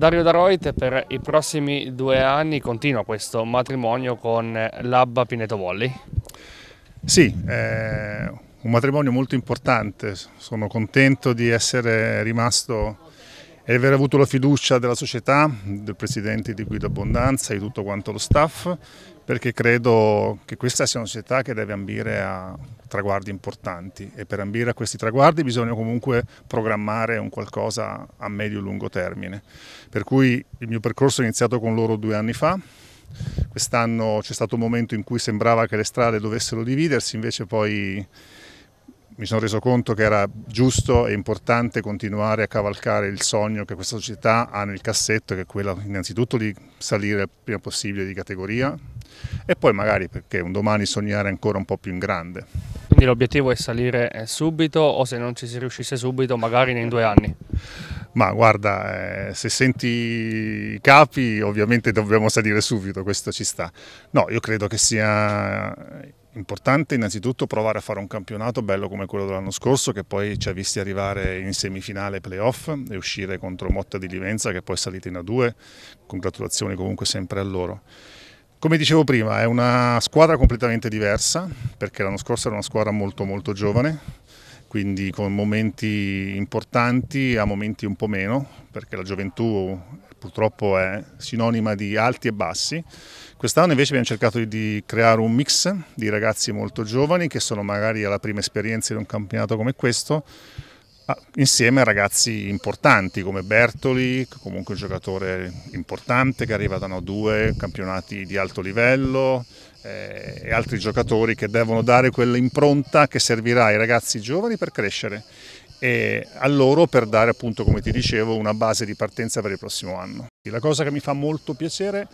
Dario Daroit per i prossimi due anni continua questo matrimonio con l'Abba Pineto Volli? Sì, è un matrimonio molto importante, sono contento di essere rimasto e aver avuto la fiducia della società, del presidente di Guido Abbondanza, di tutto quanto lo staff, perché credo che questa sia una società che deve ambire a traguardi importanti e per ambire a questi traguardi bisogna comunque programmare un qualcosa a medio-lungo e termine. Per cui il mio percorso è iniziato con loro due anni fa, quest'anno c'è stato un momento in cui sembrava che le strade dovessero dividersi, invece poi mi sono reso conto che era giusto e importante continuare a cavalcare il sogno che questa società ha nel cassetto, che è quello innanzitutto di salire il prima possibile di categoria e poi magari perché un domani sognare ancora un po' più in grande. Quindi l'obiettivo è salire eh, subito o se non ci si riuscisse subito magari in due anni? Ma guarda, eh, se senti i capi ovviamente dobbiamo salire subito, questo ci sta. No, io credo che sia importante innanzitutto provare a fare un campionato bello come quello dell'anno scorso che poi ci ha visti arrivare in semifinale playoff e uscire contro Motta di Livenza che poi è salita in A2, congratulazioni comunque sempre a loro. Come dicevo prima, è una squadra completamente diversa, perché l'anno scorso era una squadra molto molto giovane, quindi con momenti importanti a momenti un po' meno, perché la gioventù purtroppo è sinonima di alti e bassi. Quest'anno invece abbiamo cercato di creare un mix di ragazzi molto giovani che sono magari alla prima esperienza in un campionato come questo, Ah, insieme a ragazzi importanti come Bertoli, comunque un giocatore importante che arriva da no due campionati di alto livello eh, e altri giocatori che devono dare quell'impronta che servirà ai ragazzi giovani per crescere e a loro per dare appunto come ti dicevo una base di partenza per il prossimo anno. La cosa che mi fa molto piacere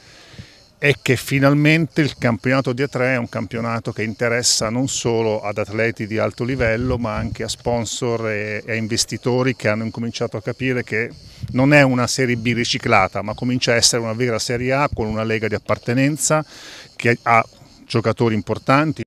è che finalmente il campionato di A3 è un campionato che interessa non solo ad atleti di alto livello ma anche a sponsor e a investitori che hanno incominciato a capire che non è una serie B riciclata ma comincia a essere una vera serie A con una lega di appartenenza che ha giocatori importanti.